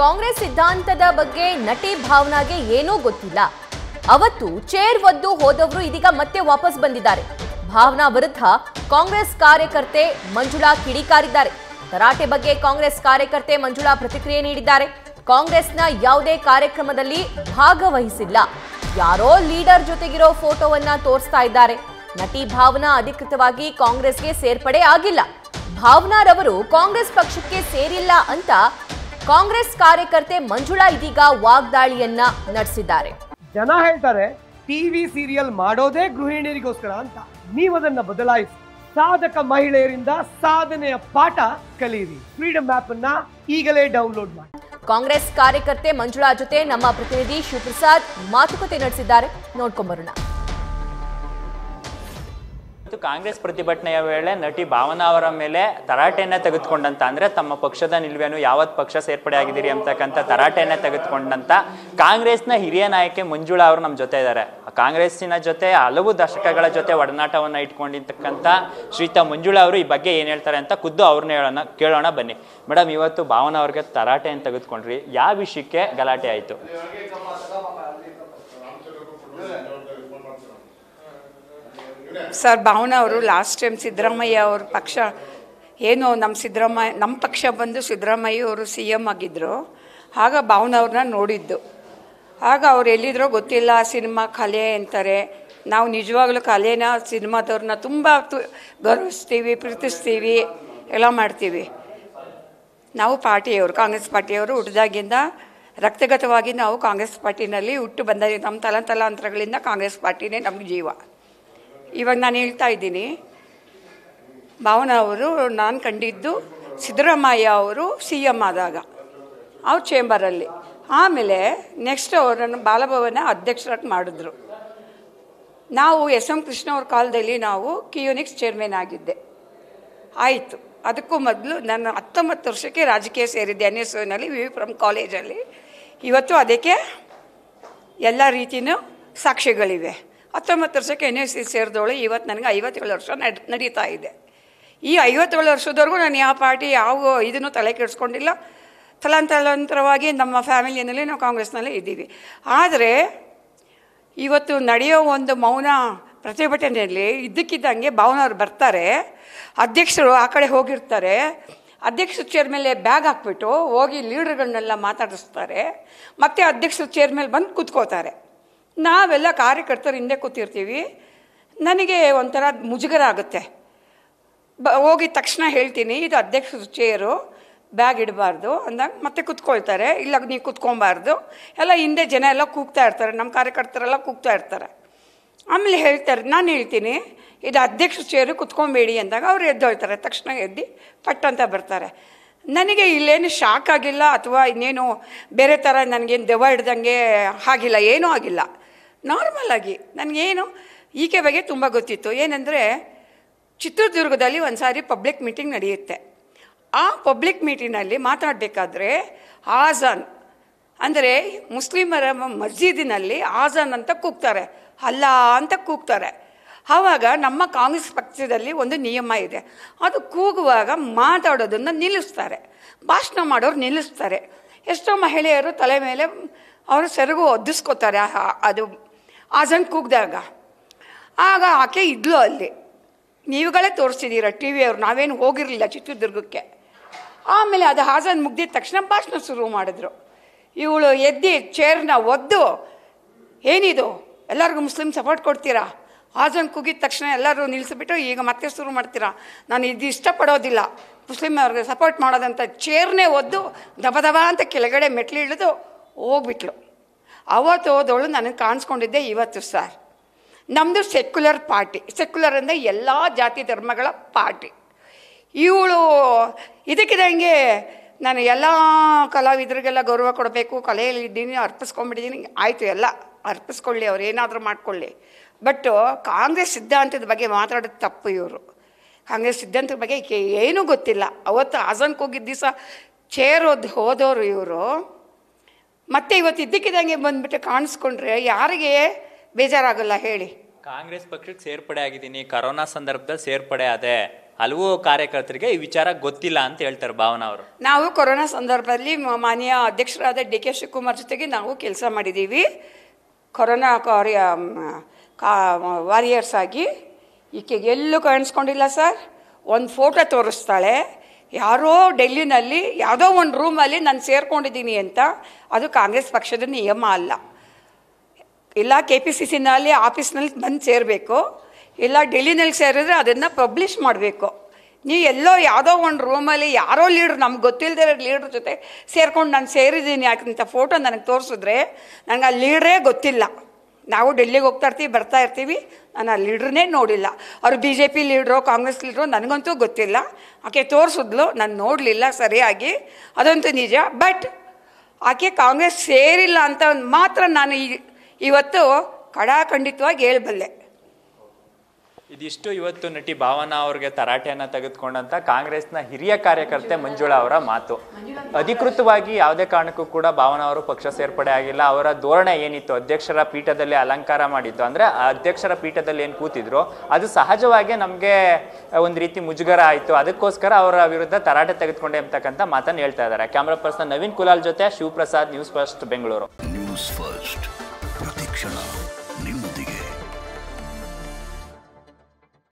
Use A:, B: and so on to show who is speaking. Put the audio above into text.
A: ಕಾಂಗ್ರೆಸ್ ಸಿದ್ಧಾಂತದ ಬಗ್ಗೆ ನಟಿ ಭಾವನಾಗೆ ಏನೂ ಗೊತ್ತಿಲ್ಲ ಅವತ್ತು ಚೇರ್ ಒದ್ದು ಹೋದವರು ಇದೀಗ ಮತ್ತೆ ವಾಪಸ್ ಬಂದಿದ್ದಾರೆ ಭಾವನಾ ವಿರುದ್ಧ ಕಾಂಗ್ರೆಸ್ ಕಾರ್ಯಕರ್ತೆ ಮಂಜುಳಾ ಕಿಡಿಕಾರಿದ್ದಾರೆ ತರಾಟೆ ಬಗ್ಗೆ ಕಾಂಗ್ರೆಸ್ ಕಾರ್ಯಕರ್ತೆ ಮಂಜುಳಾ ಪ್ರತಿಕ್ರಿಯೆ ನೀಡಿದ್ದಾರೆ ಕಾಂಗ್ರೆಸ್ನ ಯಾವುದೇ ಕಾರ್ಯಕ್ರಮದಲ್ಲಿ ಭಾಗವಹಿಸಿಲ್ಲ ಯಾರೋ ಲೀಡರ್ ಜೊತೆಗಿರೋ ಫೋಟೋವನ್ನ ತೋರಿಸ್ತಾ ಇದ್ದಾರೆ ನಟಿ ಭಾವನಾ ಅಧಿಕೃತವಾಗಿ ಕಾಂಗ್ರೆಸ್ಗೆ ಸೇರ್ಪಡೆ ಆಗಿಲ್ಲ ಭಾವನಾರವರು ಕಾಂಗ್ರೆಸ್ ಪಕ್ಷಕ್ಕೆ ಸೇರಿಲ್ಲ ಅಂತ ಕಾಂಗ್ರೆಸ್ ಕಾರ್ಯಕರ್ತೆ ಮಂಜುಳಾ ಇದೀಗ ವಾಗ್ದಾಳಿಯನ್ನ ನಡೆಸಿದ್ದಾರೆ ಜನ ಹೇಳ್ತಾರೆ ಟಿವಿ ಸೀರಿಯಲ್ ಮಾಡೋದೇ ಗೃಹಿಣಿಯರಿಗೋಸ್ಕರ ಅಂತ ನೀವದನ್ನ ಬದಲಾಯಿಸಿ ಸಾಧಕ ಮಹಿಳೆಯರಿಂದ ಸಾಧನೆಯ ಪಾಠ ಕಲಿಯಿರಿ ಫ್ರೀಡಮ್ ಆಪ್ ಅನ್ನ ಈಗಲೇ ಡೌನ್ಲೋಡ್ ಮಾಡಿ ಕಾಂಗ್ರೆಸ್ ಕಾರ್ಯಕರ್ತೆ ಮಂಜುಳಾ ಜೊತೆ ನಮ್ಮ ಪ್ರತಿನಿಧಿ ಶಿವಪ್ರಸಾದ್ ಮಾತುಕತೆ ನಡೆಸಿದ್ದಾರೆ ನೋಡ್ಕೊಂಡ್ಬರೋಣ
B: ಇವತ್ತು ಕಾಂಗ್ರೆಸ್ ಪ್ರತಿಭಟನೆಯ ವೇಳೆ ನಟಿ ಭಾವನಾ ಅವರ ಮೇಲೆ ತರಾಟೆಯನ್ನ ತೆಗೆದುಕೊಂಡಂತ ಅಂದ್ರೆ ತಮ್ಮ ಪಕ್ಷದ ನಿಲ್ವೇನು ಯಾವತ್ ಪಕ್ಷ ಸೇರ್ಪಡೆ ಆಗಿದ್ದೀರಿ ಅಂತಕ್ಕಂಥ ತರಾಟೆಯನ್ನ ತೆಗೆದುಕೊಂಡಂತ ಕಾಂಗ್ರೆಸ್ನ ಹಿರಿಯ ನಾಯಕಿ ಮಂಜುಳಾ ಅವರು ನಮ್ಮ ಜೊತೆ ಇದ್ದಾರೆ ಕಾಂಗ್ರೆಸ್ಸಿನ ಜೊತೆ ಹಲವು ದಶಕಗಳ ಜೊತೆ ಒಡನಾಟವನ್ನ ಇಟ್ಕೊಂಡಿರ್ತಕ್ಕಂಥ ಶ್ರೀತಾ ಮಂಜುಳಾ ಅವರು ಈ ಬಗ್ಗೆ ಏನ್ ಹೇಳ್ತಾರೆ ಅಂತ ಖುದ್ದು ಅವ್ರನ್ನ ಹೇಳೋಣ ಕೇಳೋಣ ಬನ್ನಿ ಮೇಡಮ್ ಇವತ್ತು ಭಾವನಾ ಅವ್ರಿಗೆ ತರಾಟೆಯನ್ನು ತೆಗೆದುಕೊಂಡ್ರಿ ಯಾವ ವಿಷಯಕ್ಕೆ ಗಲಾಟೆ ಆಯಿತು ಸರ್ ಭಾವನಾ ಅವರು ಲಾಸ್ಟ್ ಟೈಮ್ ಸಿದ್ದರಾಮಯ್ಯ ಅವ್ರ
C: ಪಕ್ಷ ಏನು ನಮ್ಮ ಸಿದ್ದರಾಮಯ್ಯ ನಮ್ಮ ಪಕ್ಷ ಬಂದು ಸಿದ್ದರಾಮಯ್ಯ ಅವರು ಸಿ ಎಮ್ ಆಗಿದ್ದರು ಆಗ ಭಾವನ ಅವ್ರನ್ನ ನೋಡಿದ್ದು ಆಗ ಅವ್ರು ಎಲ್ಲಿದ್ರೋ ಗೊತ್ತಿಲ್ಲ ಸಿನಿಮಾ ಕಲೆ ಅಂತಾರೆ ನಾವು ನಿಜವಾಗ್ಲೂ ಕಲೆನ ಸಿನಿಮಾದವ್ರನ್ನ ತುಂಬ ತು ಗೌರವಿಸ್ತೀವಿ ಪ್ರೀತಿಸ್ತೀವಿ ಎಲ್ಲ ಮಾಡ್ತೀವಿ ನಾವು ಪಾರ್ಟಿಯವರು ಕಾಂಗ್ರೆಸ್ ಪಾರ್ಟಿಯವರು ಹುಟ್ಟಿದಾಗಿಂದ ರಕ್ತಗತವಾಗಿ ನಾವು ಕಾಂಗ್ರೆಸ್ ಪಾರ್ಟಿನಲ್ಲಿ ಹುಟ್ಟು ಬಂದ ನಮ್ಮ ತಲಾಂತಲಾಂತರಗಳಿಂದ ಕಾಂಗ್ರೆಸ್ ಪಾರ್ಟಿನೇ ನಮ್ಮ ಜೀವ ಇವಾಗ ನಾನು ಹೇಳ್ತಾ ಇದ್ದೀನಿ ಭಾವನಾ ಅವರು ನಾನು ಕಂಡಿದ್ದು ಸಿದ್ದರಾಮಯ್ಯ ಅವರು ಸಿ ಎಮ್ ಆದಾಗ ಅವ್ರ ಚೇಂಬರಲ್ಲಿ ಆಮೇಲೆ ನೆಕ್ಸ್ಟ್ ಅವರನ್ನು ಬಾಲಭವನ ಅಧ್ಯಕ್ಷರಾಗಿ ಮಾಡಿದ್ರು ನಾವು ಎಸ್ ಎಂ ಕೃಷ್ಣ ಅವ್ರ ಕಾಲದಲ್ಲಿ ನಾವು ಕಿಯೋನಿಕ್ಸ್ ಚೇರ್ಮನ್ ಆಗಿದ್ದೆ ಆಯಿತು ಅದಕ್ಕೂ ಮೊದಲು ನಾನು ಹತ್ತೊಂಬತ್ತು ವರ್ಷಕ್ಕೆ ರಾಜಕೀಯ ಸೇರಿದ್ದೆ ಎನ್ ಎಸ್ ಓನಲ್ಲಿ ವಿ ವಿ ಪ್ರಮ್ ಕಾಲೇಜಲ್ಲಿ ಇವತ್ತು ಅದಕ್ಕೆ ಎಲ್ಲ ರೀತಿಯೂ ಸಾಕ್ಷಿಗಳಿವೆ ಹತ್ತೊಂಬತ್ತು ವರ್ಷಕ್ಕೆ ಎನ್ ಎಸ್ ಸಿ ಸೇರಿದವಳು ಇವತ್ತು ನನಗೆ ಐವತ್ತೇಳು ವರ್ಷ ನಡ್ ನಡೀತಾ ಇದೆ ಈ ಐವತ್ತೇಳು ವರ್ಷದವರೆಗೂ ನಾನು ಯಾವ ಪಾರ್ಟಿ ಯಾವ ಇದನ್ನು ತಲೆ ಕೆಡಿಸ್ಕೊಂಡಿಲ್ಲ ತಲಾಂತಲಾಂತರವಾಗಿ ನಮ್ಮ ಫ್ಯಾಮಿಲಿಯಲ್ಲಿ ನಾವು ಕಾಂಗ್ರೆಸ್ನಲ್ಲೇ ಇದ್ದೀವಿ ಆದರೆ ಇವತ್ತು ನಡೆಯೋ ಒಂದು ಮೌನ ಪ್ರತಿಭಟನೆಯಲ್ಲಿ ಇದ್ದಕ್ಕಿದ್ದಂಗೆ ಭಾವನವ್ರು ಬರ್ತಾರೆ ಅಧ್ಯಕ್ಷರು ಆ ಕಡೆ ಹೋಗಿರ್ತಾರೆ ಅಧ್ಯಕ್ಷ ಚೇರ್ ಮೇಲೆ ಬ್ಯಾಗ್ ಹಾಕ್ಬಿಟ್ಟು ಹೋಗಿ ಲೀಡರ್ಗಳನ್ನೆಲ್ಲ ಮಾತಾಡಿಸ್ತಾರೆ ಮತ್ತು ಅಧ್ಯಕ್ಷರು ಚೇರ್ ಮೇಲೆ ಬಂದು ಕೂತ್ಕೋತಾರೆ ನಾವೆಲ್ಲ ಕಾರ್ಯಕರ್ತರು ಹಿಂದೆ ಕೂತಿರ್ತೀವಿ ನನಗೆ ಒಂಥರ ಮುಜುಗರ ಆಗುತ್ತೆ ಬ ಹೋಗಿದ ತಕ್ಷಣ ಹೇಳ್ತೀನಿ ಇದು ಅಧ್ಯಕ್ಷ ಚೇರು ಬ್ಯಾಗ್ ಇಡಬಾರ್ದು ಅಂದಾಗ ಮತ್ತೆ ಕುತ್ಕೊಳ್ತಾರೆ ಇಲ್ಲ ನೀವು ಕೂತ್ಕೊಬಾರ್ದು ಎಲ್ಲ ಹಿಂದೆ ಜನ ಎಲ್ಲ ಕೂಗ್ತಾ ಇರ್ತಾರೆ ನಮ್ಮ ಕಾರ್ಯಕರ್ತರೆಲ್ಲ ಕೂಗ್ತಾ ಇರ್ತಾರೆ ಆಮೇಲೆ ಹೇಳ್ತಾರೆ ನಾನು ಹೇಳ್ತೀನಿ ಇದು ಅಧ್ಯಕ್ಷ ಚೇರು ಕುತ್ಕೊಬೇಡಿ ಅಂದಾಗ ಅವ್ರು ಎದ್ದೋಯ್ತಾರೆ ತಕ್ಷಣ ಎದ್ದು ಪಟ್ ಅಂತ ಬರ್ತಾರೆ ನನಗೆ ಇಲ್ಲೇನು ಶಾಕ್ ಆಗಿಲ್ಲ ಅಥವಾ ಇನ್ನೇನು ಬೇರೆ ಥರ ನನಗೇನು ದೆವ್ವ ಹಿಡ್ದಂಗೆ ಆಗಿಲ್ಲ ಏನೂ ಆಗಿಲ್ಲ ನಾರ್ಮಲಾಗಿ ನನಗೇನು ಈಕೆ ಬಗ್ಗೆ ತುಂಬ ಗೊತ್ತಿತ್ತು ಏನಂದರೆ ಚಿತ್ರದುರ್ಗದಲ್ಲಿ ಒಂದು ಸಾರಿ ಪಬ್ಲಿಕ್ ಮೀಟಿಂಗ್ ನಡೆಯುತ್ತೆ ಆ ಪಬ್ಲಿಕ್ ಮೀಟಿಂಗ್ನಲ್ಲಿ ಮಾತಾಡಬೇಕಾದ್ರೆ ಆಜಾನ್ ಅಂದರೆ ಮುಸ್ಲಿಮರ ಮಸ್ಜಿದಿನಲ್ಲಿ ಆಜಾನ್ ಅಂತ ಕೂಗ್ತಾರೆ ಅಲ್ಲ ಅಂತ ಕೂಗ್ತಾರೆ ಆವಾಗ ನಮ್ಮ ಕಾಂಗ್ರೆಸ್ ಪಕ್ಷದಲ್ಲಿ ಒಂದು ನಿಯಮ ಇದೆ ಅದು ಕೂಗುವಾಗ ಮಾತಾಡೋದನ್ನು ನಿಲ್ಲಿಸ್ತಾರೆ ಭಾಷಣ ಮಾಡೋರು ನಿಲ್ಲಿಸ್ತಾರೆ ಎಷ್ಟೋ ಮಹಿಳೆಯರು ತಲೆ ಮೇಲೆ ಅವರು ಸೆರಗು ಒದ್ದಿಸ್ಕೋತಾರೆ ಅದು ಆಸನ್ ಕೂಗಿದಾಗ ಆಗ ಆಕೆ ಇದ್ಲು ಅಲ್ಲಿ ನೀವುಗಳೇ ತೋರಿಸಿದ್ದೀರ ಟಿ ವಿಯವ್ರು ನಾವೇನು ಹೋಗಿರಲಿಲ್ಲ ಚಿತ್ರದುರ್ಗಕ್ಕೆ ಆಮೇಲೆ ಅದು ಹಾಸನ್ ಮುಗ್ದಿದ ತಕ್ಷಣ ಭಾಷಣ ಶುರು ಮಾಡಿದ್ರು ಇವಳು ಎದ್ದು ಚೇರ್ನ ಒದ್ದು ಏನಿದು ಎಲ್ಲರಿಗೂ ಮುಸ್ಲಿಮ್ ಸಪೋರ್ಟ್ ಕೊಡ್ತೀರಾ ಹಾಸನ್ ಕುಗಿದ ತಕ್ಷಣ ಎಲ್ಲರೂ ನಿಲ್ಲಿಸ್ಬಿಟ್ಟು ಈಗ ಮತ್ತೆ ಶುರು ಮಾಡ್ತೀರಾ ನಾನು ಇದು ಇಷ್ಟಪಡೋದಿಲ್ಲ ಮುಸ್ಲಿಮ್ ಅವ್ರಿಗೆ ಸಪೋರ್ಟ್ ಮಾಡೋದಂಥ ಚೇರ್ನೇ ಒದ್ದು ದಬ ದಬ ಅಂತ ಕೆಳಗಡೆ ಮೆಟ್ಲು ಇಳಿದು ಹೋಗ್ಬಿಟ್ಲು ಅವತ್ತು ಹೋದವಳು ನನಗೆ ಕಾಣಿಸ್ಕೊಂಡಿದ್ದೆ ಇವತ್ತು ಸರ್ ನಮ್ಮದು ಸೆಕ್ಯುಲರ್ ಪಾರ್ಟಿ ಸೆಕ್ಯುಲರ್ ಅಂದರೆ ಎಲ್ಲ ಜಾತಿ ಧರ್ಮಗಳ ಪಾರ್ಟಿ ಇವಳು ಇದಕ್ಕಿದಂಗೆ ನಾನು ಎಲ್ಲ ಕಲಾವಿದರಿಗೆಲ್ಲ ಗೌರವ ಕೊಡಬೇಕು ಕಲೆಯಲ್ಲಿ ಇದ್ದೀನಿ ಅರ್ಪಿಸ್ಕೊಂಡ್ಬಿಟ್ಟಿದ್ದೀನಿ ಆಯಿತು ಎಲ್ಲ ಅರ್ಪಿಸ್ಕೊಳ್ಳಿ ಅವ್ರು ಏನಾದರೂ ಮಾಡ್ಕೊಳ್ಳಿ ಬಟ್ ಕಾಂಗ್ರೆಸ್ ಸಿದ್ಧಾಂತದ ಬಗ್ಗೆ ಮಾತಾಡೋದು ತಪ್ಪು ಇವರು ಕಾಂಗ್ರೆಸ್ ಸಿದ್ಧಾಂತದ ಬಗ್ಗೆ ಏನೂ ಗೊತ್ತಿಲ್ಲ ಅವತ್ತು ಆಸನ್ಕೋಗಿದ್ದ ದಿವಸ ದಿವಸ ಹೋದ್ ಹೋದವರು ಇವರು ಮತ್ತೆ ಇವತ್ತು ಇದ್ದಕ್ಕಿದ್ದಂಗೆ ಬಂದ್ಬಿಟ್ಟು ಕಾಣಿಸ್ಕೊಂಡ್ರೆ ಯಾರಿಗೆ ಬೇಜಾರಾಗಲ್ಲ ಹೇಳಿ
B: ಕಾಂಗ್ರೆಸ್ ಪಕ್ಷಕ್ಕೆ ಸೇರ್ಪಡೆ ಆಗಿದ್ದೀನಿ ಕರೋನಾ ಸಂದರ್ಭದಲ್ಲಿ ಸೇರ್ಪಡೆ ಆದೆ ಹಲವು ಕಾರ್ಯಕರ್ತರಿಗೆ ಈ ವಿಚಾರ ಗೊತ್ತಿಲ್ಲ ಅಂತ ಹೇಳ್ತಾರೆ ಭಾವನಾ ಅವರು
C: ನಾವು ಕೊರೋನಾ ಸಂದರ್ಭದಲ್ಲಿ ಮಾನ್ಯ ಅಧ್ಯಕ್ಷರಾದ ಡಿ ಕೆ ಶಿವಕುಮಾರ್ ಜೊತೆಗೆ ನಾವು ಕೆಲಸ ಮಾಡಿದ್ದೀವಿ ಕೊರೋನಾ ಕಾರ್ಯ ವಾರಿಯರ್ಸ್ ಆಗಿ ಈಕೆಗೆ ಎಲ್ಲೂ ಕಾಣಿಸ್ಕೊಂಡಿಲ್ಲ ಸರ್ ಒಂದು ಫೋಟೋ ತೋರಿಸ್ತಾಳೆ ಯಾರೋ ಡೆಲ್ಲಿನಲ್ಲಿ ಯಾವುದೋ ಒಂದು ರೂಮಲ್ಲಿ ನಾನು ಸೇರ್ಕೊಂಡಿದ್ದೀನಿ ಅಂತ ಅದು ಕಾಂಗ್ರೆಸ್ ಪಕ್ಷದ ನಿಯಮ ಅಲ್ಲ ಇಲ್ಲ ಕೆ ಪಿ ಸಿ ಸಿನಲ್ಲಿ ಆಫೀಸ್ನಲ್ಲಿ ಬಂದು ಸೇರಬೇಕು ಇಲ್ಲ ಡೆಲ್ಲಿನಲ್ಲಿ ಸೇರಿದ್ರೆ ಅದನ್ನು ಪಬ್ಲಿಷ್ ಮಾಡಬೇಕು ನೀವು ಎಲ್ಲೋ ಯಾವುದೋ ಒಂದು ರೂಮಲ್ಲಿ ಯಾರೋ ಲೀಡ್ರ್ ನಮ್ಗೆ ಗೊತ್ತಿಲ್ಲದೆ ಲೀಡ್ರ್ ಜೊತೆ ಸೇರ್ಕೊಂಡು ನಾನು ಸೇರಿದ್ದೀನಿ ಯಾಕಂತ ಫೋಟೋ ನನಗೆ ತೋರಿಸಿದ್ರೆ ನನಗೆ ಆ ಲೀಡ್ರೇ ಗೊತ್ತಿಲ್ಲ ನಾವು ಡೆಲ್ಲಿಗೆ ಹೋಗ್ತಾ ಇರ್ತೀವಿ ಬರ್ತಾ ಇರ್ತೀವಿ ನಾನು ಆ ಲೀಡ್ರನ್ನೇ ನೋಡಿಲ್ಲ ಅವರು B J P leader Congress leader ನನಗಂತೂ ಗೊತ್ತಿಲ್ಲ ಆಕೆ ತೋರಿಸಿದ್ಲು ನಾನು ನೋಡಲಿಲ್ಲ ಸರಿಯಾಗಿ ಅದಂತೂ ನಿಜ ಬಟ್ ಆಕೆ ಕಾಂಗ್ರೆಸ್ ಸೇರಿಲ್ಲ ಅಂತ ಮಾತ್ರ ನಾನು ಇವತ್ತು ಕಡಾಖಂಡಿತವಾಗಿ ಹೇಳಬಲ್ಲೆ
B: ಇದಿಷ್ಟು ಇವತ್ತು ನಟಿ ಭಾವನಾ ಅವ್ರಿಗೆ ತರಾಟೆಯನ್ನ ತೆಗೆದುಕೊಂಡಂತ ಕಾಂಗ್ರೆಸ್ನ ಹಿರಿಯ ಕಾರ್ಯಕರ್ತೆ ಮಂಜುಳಾ ಅವರ ಮಾತು ಅಧಿಕೃತವಾಗಿ ಯಾವುದೇ ಕಾರಣಕ್ಕೂ ಕೂಡ ಭಾವನಾ ಅವರು ಪಕ್ಷ ಸೇರ್ಪಡೆ ಆಗಿಲ್ಲ ಅವರ ಧೋರಣೆ ಏನಿತ್ತು ಅಧ್ಯಕ್ಷರ ಪೀಠದಲ್ಲಿ ಅಲಂಕಾರ ಮಾಡಿದ್ದು ಅಂದ್ರೆ ಅಧ್ಯಕ್ಷರ ಪೀಠದಲ್ಲಿ ಏನು ಕೂತಿದ್ರು ಅದು ಸಹಜವಾಗಿ ನಮಗೆ ಒಂದು ರೀತಿ ಮುಜುಗರ ಆಯಿತು ಅದಕ್ಕೋಸ್ಕರ ಅವರ ವಿರುದ್ಧ ತರಾಟೆ ತೆಗೆದುಕೊಂಡೆ ಅಂತಕ್ಕಂಥ ಮಾತನ್ನು ಹೇಳ್ತಾ ಇದ್ದಾರೆ ಕ್ಯಾಮ್ರಾ ಪರ್ಸನ್ ನವೀನ್ ಕುಲಾಲ್ ಜೊತೆ Shivaprasad News First Bengaluru News First ಪ್ರತಿಕ್ಷಣ